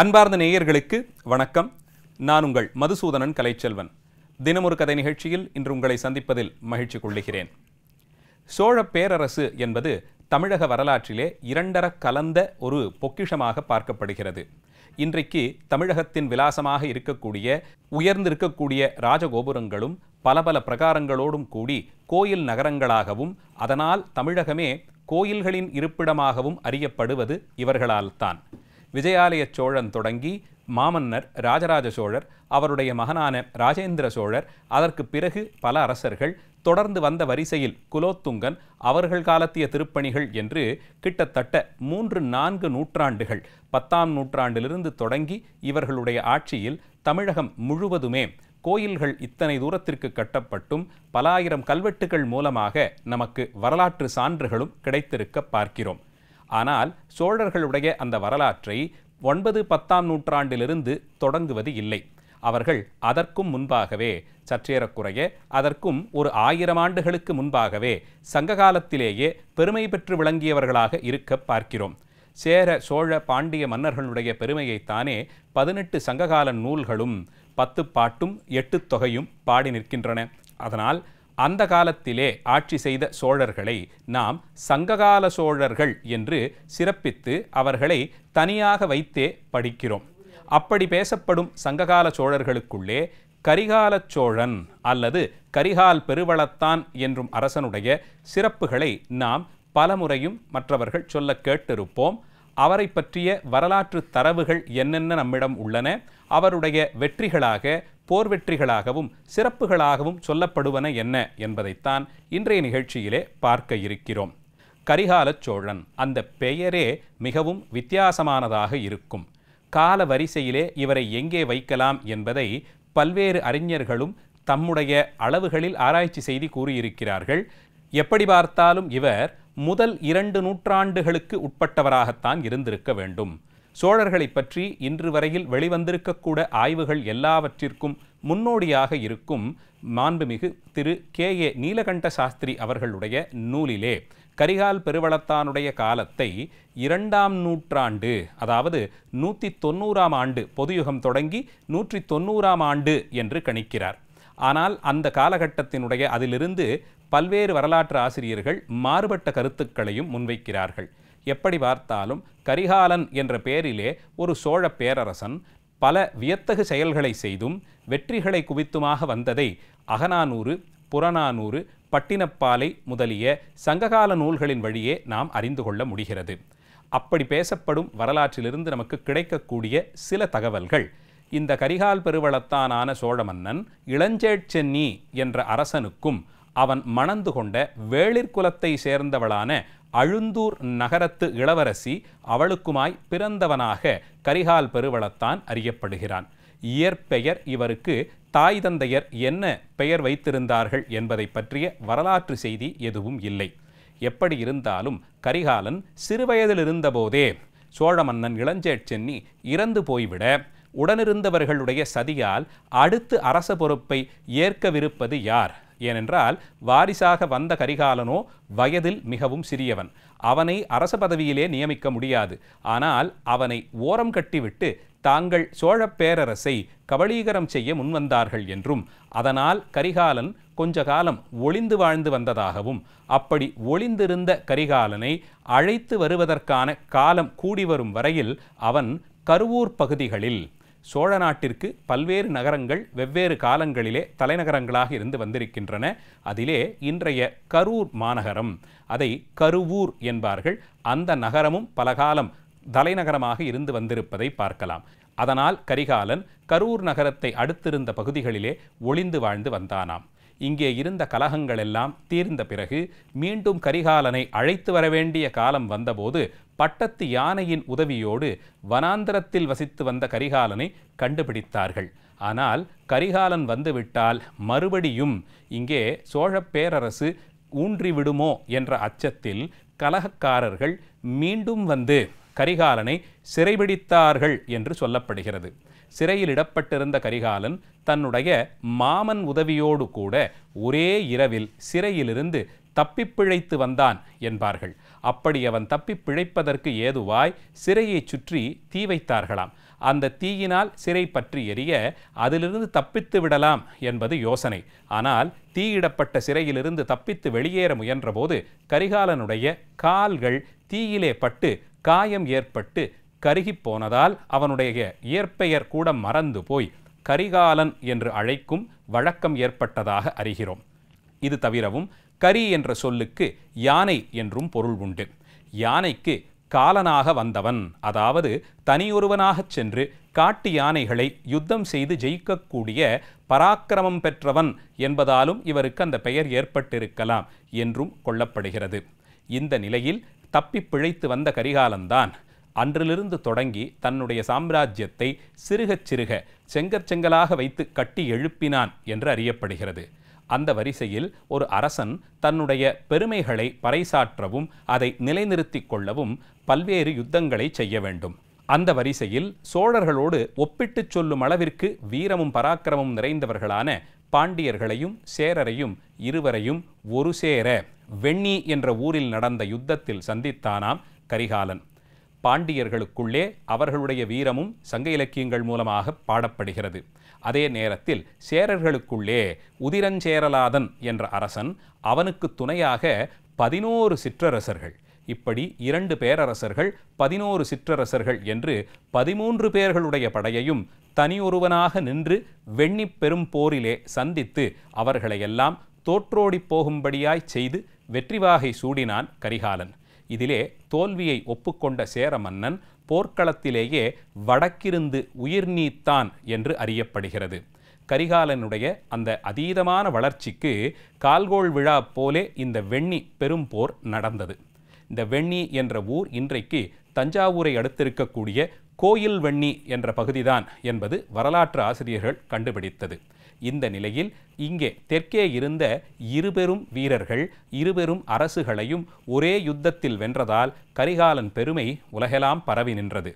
அன்பார்ந்த நேயர்களுக்கு வணக்கம் நான் உங்கள் மதுசூதனன் கலைச்செல்வன் தினமொரு கதை நிகழ்ச்சியில் இன்று உங்களை சந்திப்பதில் மகிழ்ச்சி கொள்ளுகிறேன் சோழ பேரரசு என்பது தமிழக வரலாற்றிலே இரண்டர கலந்த ஒரு பொக்கிஷமாக பார்க்கப்படுகிறது இன்றைக்கு தமிழகத்தின் விலாசமாக இருக்கக்கூடிய உயர்ந்திருக்கக்கூடிய ராஜகோபுரங்களும் பல பல பிரகாரங்களோடும் கூடி கோயில் நகரங்களாகவும் அதனால் தமிழகமே கோயில்களின் இருப்பிடமாகவும் அறியப்படுவது இவர்களால் தான் விஜயாலய சோழன் தொடங்கி மாமன்னர் ராஜராஜ சோழர் அவருடைய மகனான ராஜேந்திர சோழர் அதற்கு பிறகு பல அரசர்கள் தொடர்ந்து வந்த வரிசையில் குலோத்துங்கன் அவர்கள் காலத்திய திருப்பணிகள் என்று கிட்டத்தட்ட மூன்று நான்கு நூற்றாண்டுகள் பத்தாம் நூற்றாண்டிலிருந்து தொடங்கி இவர்களுடைய ஆட்சியில் தமிழகம் முழுவதுமே கோயில்கள் இத்தனை தூரத்திற்கு கட்டப்பட்டும் பல ஆயிரம் கல்வெட்டுகள் மூலமாக நமக்கு வரலாற்று சான்றுகளும் கிடைத்திருக்க பார்க்கிறோம் ஆனால் சோழர்களுடைய அந்த வரலாற்றை ஒன்பது பத்தாம் நூற்றாண்டிலிருந்து தொடங்குவது இல்லை அவர்கள் அதற்கும் முன்பாகவே சற்றேறக்குறைய அதற்கும் ஒரு ஆயிரம் ஆண்டுகளுக்கு முன்பாகவே சங்ககாலத்திலேயே பெருமை பெற்று விளங்கியவர்களாக இருக்க பார்க்கிறோம் சேர சோழ பாண்டிய மன்னர்களுடைய பெருமையைத்தானே பதினெட்டு சங்ககால நூல்களும் பத்து பாட்டும் எட்டு தொகையும் பாடி நிற்கின்றன அதனால் அந்த காலத்திலே ஆட்சி செய்த சோழர்களை நாம் சங்ககால சோழர்கள் என்று சிறப்பித்து அவர்களை தனியாக வைத்தே படிக்கிறோம் அப்படி பேசப்படும் சங்ககால சோழர்களுக்குள்ளே கரிகாலச் சோழன் அல்லது கரிகால் பெருவளத்தான் என்றும் அரசனுடைய சிறப்புகளை நாம் பலமுறையும் மற்றவர்கள் சொல்ல கேட்டிருப்போம் அவரை பற்றிய வரலாற்று தரவுகள் என்னென்ன நம்மிடம் உள்ளன அவருடைய வெற்றிகளாக போர் வெற்றிகளாகவும் சிறப்புகளாகவும் சொல்லப்படுவன என்ன என்பதைத்தான் இன்றைய நிகழ்ச்சியிலே பார்க்க இருக்கிறோம் கரிகாலச் சோழன் அந்த பெயரே மிகவும் வித்தியாசமானதாக இருக்கும் கால வரிசையிலே இவரை எங்கே வைக்கலாம் என்பதை பல்வேறு அறிஞர்களும் தம்முடைய அளவுகளில் ஆராய்ச்சி செய்து கூறியிருக்கிறார்கள் எப்படி பார்த்தாலும் இவர் முதல் இரண்டு நூற்றாண்டுகளுக்கு உட்பட்டவராகத்தான் இருந்திருக்க வேண்டும் சோழர்களை பற்றி இன்று வரையில் வெளிவந்திருக்கக்கூட ஆய்வுகள் எல்லாவற்றிற்கும் முன்னோடியாக இருக்கும் மாண்புமிகு திரு கே ஏ நீலகண்ட சாஸ்திரி அவர்களுடைய நூலிலே கரிகால் பெருவளத்தானுடைய காலத்தை இரண்டாம் நூற்றாண்டு அதாவது நூற்றி தொண்ணூறாம் ஆண்டு பொதுயுகம் தொடங்கி நூற்றி தொண்ணூறாம் ஆண்டு என்று கணிக்கிறார் ஆனால் அந்த காலகட்டத்தினுடைய அதிலிருந்து பல்வேறு வரலாற்று ஆசிரியர்கள் மாறுபட்ட கருத்துக்களையும் முன்வைக்கிறார்கள் எப்படி பார்த்தாலும் கரிகாலன் என்ற பெயரிலே ஒரு சோழ பேரரசன் பல வியத்தகு செயல்களை செய்தும் வெற்றிகளை குவித்துமாக வந்ததை அகநானூறு புறநானூறு பட்டினப்பாலை முதலிய சங்ககால நூல்களின் வழியே நாம் அறிந்து கொள்ள முடிகிறது அப்படி பேசப்படும் வரலாற்றிலிருந்து நமக்கு கிடைக்கக்கூடிய சில தகவல்கள் இந்த கரிகால் பெருவளத்தானான சோழ மன்னன் இளஞ்சேட்சென்னி என்ற அரசனுக்கும் அவன் மணந்து கொண்ட வேளிர்குலத்தை சேர்ந்தவளான அழுந்தூர் நகரத்து இளவரசி அவளுக்குமாய் பிறந்தவனாக கரிகால் பெருவளத்தான் அறியப்படுகிறான் இயற்பெயர் இவருக்கு தாய் தந்தையர் என்ன பெயர் வைத்திருந்தார்கள் என்பதை பற்றிய வரலாற்று செய்தி எதுவும் இல்லை எப்படி இருந்தாலும் கரிகாலன் சிறுவயதில் இருந்தபோதே சோழ மன்னன் இளஞ்சேட் சென்னி இறந்து போய்விட உடனிருந்தவர்களுடைய சதியால் அடுத்து அரச பொறுப்பை ஏற்கவிருப்பது யார் ஏனென்றால் வாரிசாக வந்த கரிகாலனோ வயதில் மிகவும் சிறியவன் அவனை அரச பதவியிலே நியமிக்க முடியாது ஆனால் அவனை ஓரம் கட்டிவிட்டு தாங்கள் சோழ பேரரசை கபலீகரம் செய்ய முன்வந்தார்கள் என்றும் அதனால் கரிகாலன் கொஞ்ச காலம் ஒளிந்து வாழ்ந்து வந்ததாகவும் அப்படி ஒளிந்திருந்த கரிகாலனை அழைத்து வருவதற்கான காலம் கூடி வரும் வரையில் அவன் கருவூர் பகுதிகளில் சோழ நாட்டிற்கு பல்வேறு நகரங்கள் வெவ்வேறு காலங்களிலே தலைநகரங்களாக இருந்து வந்திருக்கின்றன அதிலே இன்றைய கரூர் மாநகரம் அதை கருவூர் என்பார்கள் அந்த நகரமும் பலகாலம் தலைநகரமாக இருந்து வந்திருப்பதை பார்க்கலாம் அதனால் கரிகாலன் கரூர் நகரத்தை அடுத்திருந்த பகுதிகளிலே ஒளிந்து வாழ்ந்து வந்தானாம் இங்கே இருந்த கலகங்கள் எல்லாம் தீர்ந்த பிறகு மீண்டும் கரிகாலனை அழைத்து வர வேண்டிய காலம் வந்தபோது பட்டத்து யானையின் உதவியோடு வனாந்திரத்தில் வசித்து வந்த கரிகாலனை கண்டுபிடித்தார்கள் ஆனால் கரிகாலன் வந்துவிட்டால் மறுபடியும் இங்கே சோழ பேரரசு ஊன்றிவிடுமோ என்ற அச்சத்தில் கலகக்காரர்கள் மீண்டும் வந்து கரிகாலனை சிறைபிடித்தார்கள் என்று சொல்லப்படுகிறது சிறையில் இடப்பட்டிருந்த கரிகாலன் தன்னுடைய மாமன் உதவியோடு கூட ஒரே இரவில் சிறையிலிருந்து தப்பி பிழைத்து வந்தான் என்பார்கள் அப்படி அவன் தப்பிப் பிழைப்பதற்கு ஏதுவாய் சிறையைச் சுற்றி தீ வைத்தார்களாம் அந்த தீயினால் சிறை பற்றி எரிய அதிலிருந்து தப்பித்து விடலாம் என்பது யோசனை ஆனால் தீயிடப்பட்ட சிறையிலிருந்து தப்பித்து வெளியேற முயன்றபோது கரிகாலனுடைய கால்கள் தீயிலே பட்டு காயம் ஏற்பட்டு கருகி போனதால் அவனுடைய இயற்பெயர் கூட மறந்து போய் கரிகாலன் என்று அழைக்கும் வழக்கம் ஏற்பட்டதாக அறிகிறோம் இது தவிரவும் கரி என்ற சொல்லுக்கு யானை என்றும் பொருள் உண்டு யானைக்கு காலனாக வந்தவன் அதாவது தனியொருவனாகச் சென்று காட்டு யானைகளை யுத்தம் செய்து ஜெயிக்கக்கூடிய பராக்கிரமம் பெற்றவன் என்பதாலும் இவருக்கு அந்த பெயர் ஏற்பட்டிருக்கலாம் என்றும் கொள்ளப்படுகிறது இந்த நிலையில் தப்பி பிழைத்து வந்த கரிகாலன்தான் அன்றிலிருந்து தொடங்கி தன்னுடைய சாம்ராஜ்யத்தை சிறுகச் சிறுக செங்கலாக வைத்து கட்டி எழுப்பினான் என்று அறியப்படுகிறது அந்த வரிசையில் ஒரு அரசன் தன்னுடைய பெருமைகளை பறைசாற்றவும் அதை நிலைநிறுத்திக் கொள்ளவும் பல்வேறு யுத்தங்களை செய்ய வேண்டும் அந்த வரிசையில் சோழர்களோடு ஒப்பிட்டுச் சொல்லும் அளவிற்கு வீரமும் பராக்கிரமும் நிறைந்தவர்களான பாண்டியர்களையும் சேரரையும் இருவரையும் ஒரு சேர வெண்ணி என்ற ஊரில் நடந்த யுத்தத்தில் சந்தித்தானாம் கரிகாலன் பாண்டியர்களுக்குள்ளே அவர்களுடைய வீரமும் சங்க இலக்கியங்கள் மூலமாக பாடப்படுகிறது அதே நேரத்தில் சேரர்களுக்குள்ளே உதிரஞ்சேரலாதன் என்ற அரசன் அவனுக்கு துணையாக பதினோரு சிற்றரசர்கள் இப்படி இரண்டு பேரரசர்கள் பதினோரு சிற்றரசர்கள் என்று பதிமூன்று பேர்களுடைய படையையும் தனியொருவனாக நின்று வெண்ணி பெரும் போரிலே சந்தித்து அவர்களையெல்லாம் தோற்றோடிப் போகும்படியாய் செய்து வெற்றிவாகை சூடினான் கரிகாலன் இதிலே தோல்வியை ஒப்புக்கொண்ட சேர மன்னன் போர்க்களத்திலேயே வடக்கிருந்து உயிர் நீத்தான் என்று அறியப்படுகிறது கரிகாலனுடைய அந்த அதீதமான வளர்ச்சிக்கு கால்கோள் விழா போலே இந்த வெண்ணி பெரும் போர் நடந்தது இந்த வெண்ணி என்ற ஊர் இன்றைக்கு தஞ்சாவூரை அடுத்திருக்கக்கூடிய கோயில் வெண்ணி என்ற பகுதிதான் என்பது வரலாற்று ஆசிரியர்கள் கண்டுபிடித்தது இந்த நிலையில் இங்கே தெற்கே இருந்த இருபெரும் வீரர்கள் இருபெரும் அரசுகளையும் ஒரே யுத்தத்தில் வென்றதால் கரிகாலன் பெருமை உலகெல்லாம் பரவி நின்றது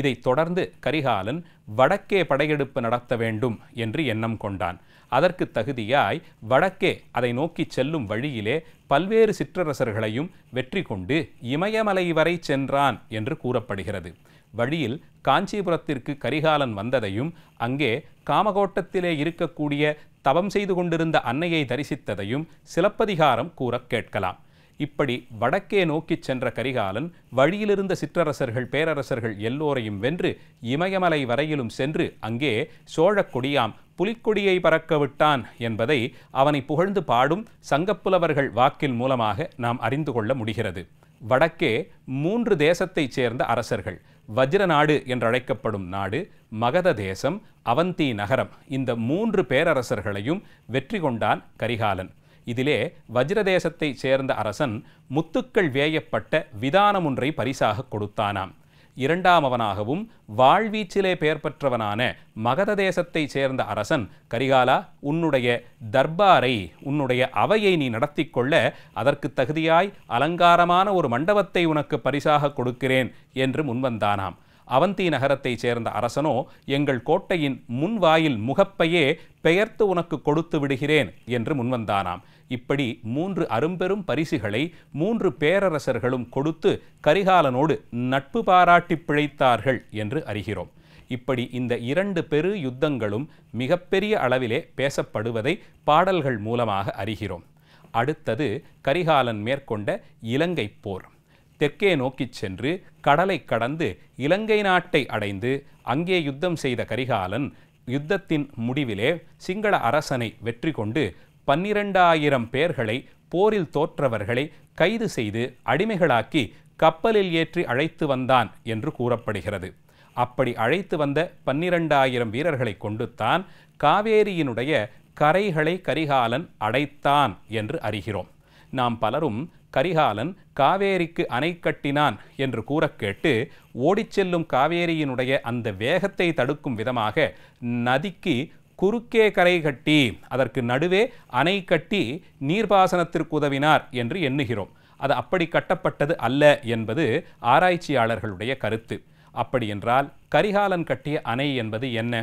இதைத் தொடர்ந்து கரிகாலன் வடக்கே படையெடுப்பு நடத்த வேண்டும் என்று எண்ணம் கொண்டான் அதற்கு தகுதியாய் வடக்கே அதை நோக்கி செல்லும் வழியிலே பல்வேறு சிற்றரசர்களையும் வெற்றி கொண்டு இமயமலை வரை சென்றான் என்று கூறப்படுகிறது வழியில் காஞ்சிபுரத்திற்கு கரிகாலன் வந்ததையும் அங்கே காமகோட்டத்திலே இருக்கக்கூடிய தவம் செய்து கொண்டிருந்த அன்னையை தரிசித்ததையும் சிலப்பதிகாரம் கூறக் கேட்கலாம் இப்படி வடக்கே நோக்கிச் சென்ற கரிகாலன் வழியிலிருந்த சிற்றரசர்கள் பேரரசர்கள் எல்லோரையும் வென்று இமயமலை வரையிலும் சென்று அங்கே சோழக் கொடியாம் புலிக்கொடியை பறக்க விட்டான் என்பதை அவனை புகழ்ந்து பாடும் சங்கப்புலவர்கள் வாக்கில் மூலமாக நாம் அறிந்து கொள்ள முடிகிறது வடக்கே மூன்று தேசத்தைச் சேர்ந்த அரசர்கள் வஜ்ர நாடு என்றழைக்கப்படும் நாடு மகத தேசம் அவந்தி நகரம் இந்த மூன்று பேரரசர்களையும் வெற்றி கொண்டான் கரிகாலன் இதிலே தேசத்தைச் சேர்ந்த அரசன் முத்துக்கள் வேயப்பட்ட விதானம் ஒன்றை பரிசாக கொடுத்தானாம் அவனாகவும் வாழ்வீச்சிலே பெயர் பெற்றவனான மகத தேசத்தைச் சேர்ந்த அரசன் கரிகாலா உன்னுடைய தர்பாரை உன்னுடைய அவையை நீ நடத்தி கொள்ள அதற்கு தகுதியாய் அலங்காரமான ஒரு மண்டபத்தை உனக்கு பரிசாக கொடுக்கிறேன் என்று முன்வந்தானாம் அவந்தி நகரத்தைச் சேர்ந்த அரசனோ எங்கள் கோட்டையின் முன்வாயில் முகப்பையே பெயர்த்து உனக்கு கொடுத்து விடுகிறேன் என்று முன்வந்தானாம் இப்படி மூன்று அரும்பெரும் பரிசுகளை மூன்று பேரரசர்களும் கொடுத்து கரிகாலனோடு நட்பு பாராட்டி பிழைத்தார்கள் என்று அறிகிறோம் இப்படி இந்த இரண்டு பெரு யுத்தங்களும் மிகப்பெரிய அளவிலே பேசப்படுவதை பாடல்கள் மூலமாக அறிகிறோம் அடுத்தது கரிகாலன் மேற்கொண்ட இலங்கை போர் தெற்கே நோக்கிச் சென்று கடலை கடந்து இலங்கை நாட்டை அடைந்து அங்கே யுத்தம் செய்த கரிகாலன் யுத்தத்தின் முடிவிலே சிங்கள அரசனை வெற்றி கொண்டு பன்னிரண்டாயிரம் பேர்களை போரில் தோற்றவர்களை கைது செய்து அடிமைகளாக்கி கப்பலில் ஏற்றி அழைத்து வந்தான் என்று கூறப்படுகிறது அப்படி அழைத்து வந்த பன்னிரண்டாயிரம் வீரர்களை கொண்டுத்தான் காவேரியினுடைய கரைகளை கரிகாலன் அடைத்தான் என்று அறிகிறோம் நாம் பலரும் கரிகாலன் காவேரிக்கு அணை கட்டினான் என்று கூறக்கேட்டு கேட்டு ஓடிச் செல்லும் காவேரியினுடைய அந்த வேகத்தை தடுக்கும் விதமாக நதிக்கு குறுக்கே கரை கட்டி அதற்கு நடுவே அணை கட்டி நீர்ப்பாசனத்திற்கு உதவினார் என்று எண்ணுகிறோம் அது அப்படி கட்டப்பட்டது அல்ல என்பது ஆராய்ச்சியாளர்களுடைய கருத்து அப்படியென்றால் கரிகாலன் கட்டிய அணை என்பது என்ன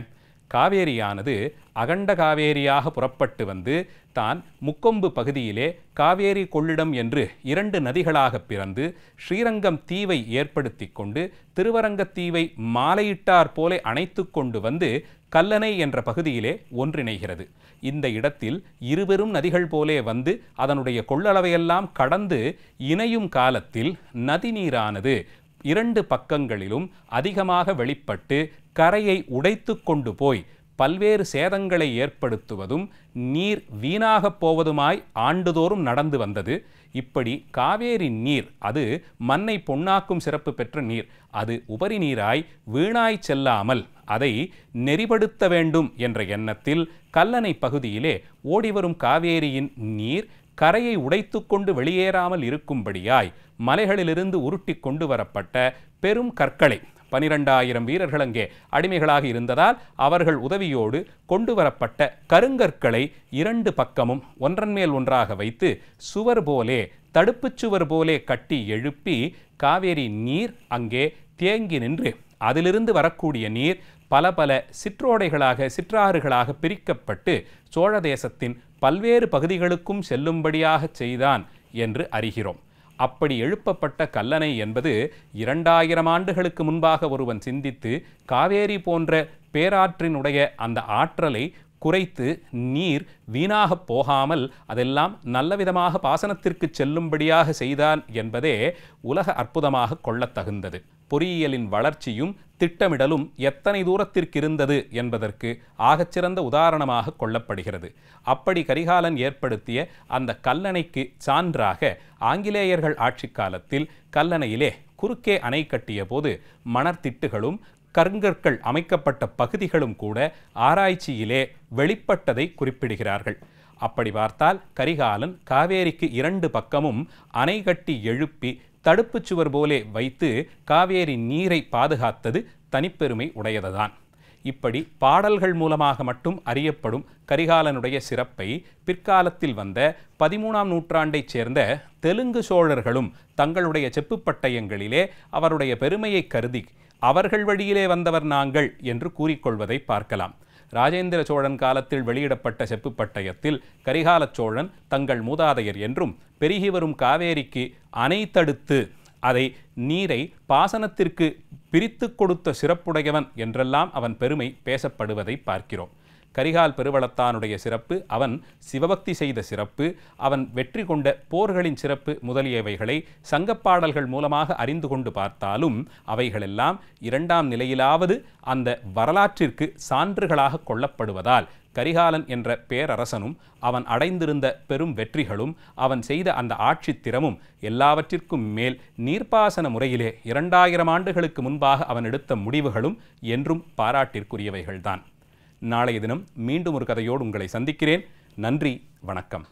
காவேரியானது அகண்ட காவேரியாக புறப்பட்டு வந்து தான் முக்கொம்பு பகுதியிலே காவேரி கொள்ளிடம் என்று இரண்டு நதிகளாக பிறந்து ஸ்ரீரங்கம் தீவை ஏற்படுத்தி கொண்டு திருவரங்கத்தீவை மாலையிட்டார் போல அணைத்து கொண்டு வந்து கல்லணை என்ற பகுதியிலே ஒன்றிணைகிறது இந்த இடத்தில் இருவரும் நதிகள் போலே வந்து அதனுடைய கொள்ளளவையெல்லாம் கடந்து இணையும் காலத்தில் நதிநீரானது இரண்டு பக்கங்களிலும் அதிகமாக வெளிப்பட்டு கரையை உடைத்து கொண்டு போய் பல்வேறு சேதங்களை ஏற்படுத்துவதும் நீர் வீணாகப் போவதுமாய் ஆண்டுதோறும் நடந்து வந்தது இப்படி காவேரி நீர் அது மண்ணை பொன்னாக்கும் சிறப்பு பெற்ற நீர் அது உபரி நீராய் வீணாய் செல்லாமல் அதை நெறிபடுத்த வேண்டும் என்ற எண்ணத்தில் கல்லணை பகுதியிலே ஓடிவரும் காவேரியின் நீர் கரையை உடைத்து கொண்டு வெளியேறாமல் இருக்கும்படியாய் மலைகளிலிருந்து உருட்டி கொண்டு வரப்பட்ட பெரும் கற்களை பனிரெண்டாயிரம் வீரர்கள் அங்கே அடிமைகளாக இருந்ததால் அவர்கள் உதவியோடு கொண்டு வரப்பட்ட கருங்கற்களை இரண்டு பக்கமும் ஒன்றன் மேல் ஒன்றாக வைத்து சுவர் போலே தடுப்புச் சுவர் போலே கட்டி எழுப்பி காவேரி நீர் அங்கே தேங்கி நின்று அதிலிருந்து வரக்கூடிய நீர் பல பல சிற்றோடைகளாக சிற்றாறுகளாக பிரிக்கப்பட்டு சோழ தேசத்தின் பல்வேறு பகுதிகளுக்கும் செல்லும்படியாக செய்தான் என்று அறிகிறோம் அப்படி எழுப்பப்பட்ட கல்லணை என்பது இரண்டாயிரம் ஆண்டுகளுக்கு முன்பாக ஒருவன் சிந்தித்து காவேரி போன்ற பேராற்றினுடைய அந்த ஆற்றலை குறைத்து நீர் வீணாக போகாமல் அதெல்லாம் நல்லவிதமாக பாசனத்திற்கு செல்லும்படியாக செய்தான் என்பதே உலக அற்புதமாக கொள்ளத்தகுந்தது தகுந்தது பொறியியலின் வளர்ச்சியும் திட்டமிடலும் எத்தனை தூரத்திற்கிருந்தது என்பதற்கு ஆகச்சிறந்த உதாரணமாக கொள்ளப்படுகிறது அப்படி கரிகாலன் ஏற்படுத்திய அந்த கல்லணைக்கு சான்றாக ஆங்கிலேயர்கள் ஆட்சி காலத்தில் கல்லணையிலே குறுக்கே அணை கட்டிய போது மணர்த்திட்டுகளும் கருங்கற்கள் அமைக்கப்பட்ட பகுதிகளும் கூட ஆராய்ச்சியிலே வெளிப்பட்டதை குறிப்பிடுகிறார்கள் அப்படி பார்த்தால் கரிகாலன் காவேரிக்கு இரண்டு பக்கமும் அணை கட்டி எழுப்பி தடுப்புச் சுவர் போலே வைத்து காவேரி நீரை பாதுகாத்தது தனிப்பெருமை உடையதுதான் இப்படி பாடல்கள் மூலமாக மட்டும் அறியப்படும் கரிகாலனுடைய சிறப்பை பிற்காலத்தில் வந்த பதிமூணாம் நூற்றாண்டைச் சேர்ந்த தெலுங்கு சோழர்களும் தங்களுடைய செப்புப்பட்டயங்களிலே அவருடைய பெருமையை கருதி அவர்கள் வழியிலே வந்தவர் நாங்கள் என்று கூறிக்கொள்வதை பார்க்கலாம் ராஜேந்திர சோழன் காலத்தில் வெளியிடப்பட்ட செப்பு பட்டயத்தில் கரிகாலச் சோழன் தங்கள் மூதாதையர் என்றும் பெருகி வரும் காவேரிக்கு அணை தடுத்து அதை நீரை பாசனத்திற்கு பிரித்து கொடுத்த சிறப்புடையவன் என்றெல்லாம் அவன் பெருமை பேசப்படுவதை பார்க்கிறோம் கரிகால் பெருவளத்தானுடைய சிறப்பு அவன் சிவபக்தி செய்த சிறப்பு அவன் வெற்றி கொண்ட போர்களின் சிறப்பு முதலியவைகளை சங்கப்பாடல்கள் மூலமாக அறிந்து கொண்டு பார்த்தாலும் அவைகளெல்லாம் இரண்டாம் நிலையிலாவது அந்த வரலாற்றிற்கு சான்றுகளாக கொள்ளப்படுவதால் கரிகாலன் என்ற பேரரசனும் அவன் அடைந்திருந்த பெரும் வெற்றிகளும் அவன் செய்த அந்த ஆட்சி திறமும் எல்லாவற்றிற்கும் மேல் நீர்ப்பாசன முறையிலே இரண்டாயிரம் ஆண்டுகளுக்கு முன்பாக அவன் எடுத்த முடிவுகளும் என்றும் பாராட்டிற்குரியவைகள்தான் நாளைய தினம் மீண்டும் ஒரு கதையோடு உங்களை சந்திக்கிறேன் நன்றி வணக்கம்